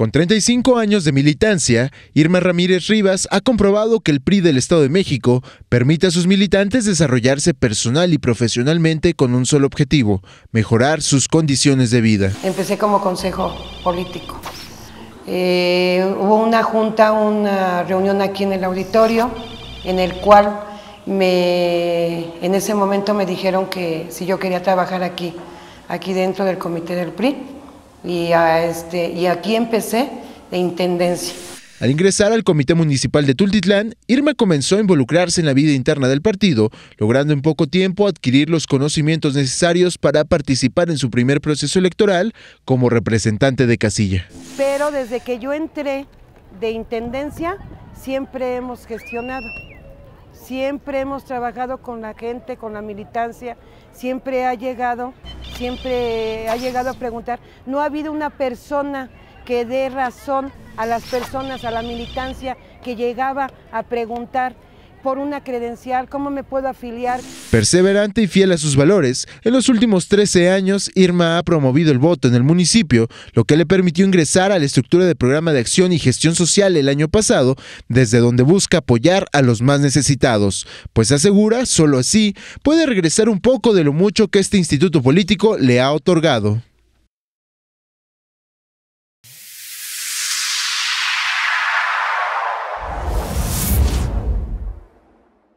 Con 35 años de militancia, Irma Ramírez Rivas ha comprobado que el PRI del Estado de México permite a sus militantes desarrollarse personal y profesionalmente con un solo objetivo, mejorar sus condiciones de vida. Empecé como consejo político. Eh, hubo una junta, una reunión aquí en el auditorio, en el cual me, en ese momento me dijeron que si yo quería trabajar aquí, aquí dentro del comité del PRI. Este, y, aquí empecé de intendencia. Al ingresar al Comité Municipal de Tultitlán, Irma comenzó a involucrarse en la vida interna del partido, logrando en poco tiempo adquirir los conocimientos necesarios para participar en su primer proceso electoral como representante de casilla. Pero desde que yo entré de intendencia, siempre hemos gestionado, siempre hemos trabajado con la gente, con la militancia, siempre ha llegado siempre ha llegado a preguntar, no ha habido una persona que dé razón a las personas, a la militancia que llegaba a preguntar por una credencial, cómo me puedo afiliar. Perseverante y fiel a sus valores, en los últimos 13 años Irma ha promovido el voto en el municipio, lo que le permitió ingresar a la estructura de programa de acción y gestión social el año pasado, desde donde busca apoyar a los más necesitados, pues asegura, solo así puede regresar un poco de lo mucho que este instituto político le ha otorgado.